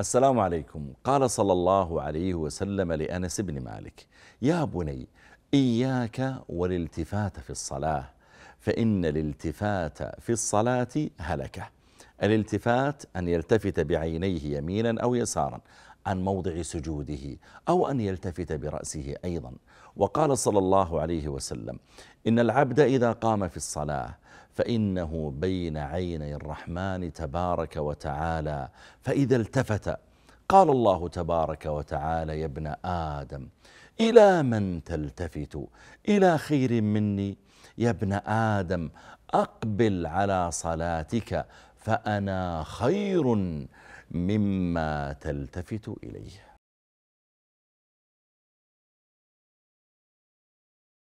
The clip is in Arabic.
السلام عليكم قال صلى الله عليه وسلم لأنس بن مالك يا بني إياك والالتفات في الصلاة فإن الالتفات في الصلاة هلكه الالتفات أن يلتفت بعينيه يمينا أو يسارا عن موضع سجوده أو أن يلتفت برأسه أيضا وقال صلى الله عليه وسلم إن العبد إذا قام في الصلاة فإنه بين عيني الرحمن تبارك وتعالى فإذا التفت قال الله تبارك وتعالى يا ابن آدم إلى من تلتفت إلى خير مني يا ابن آدم أقبل على صلاتك فأنا خير مما تلتفت إليه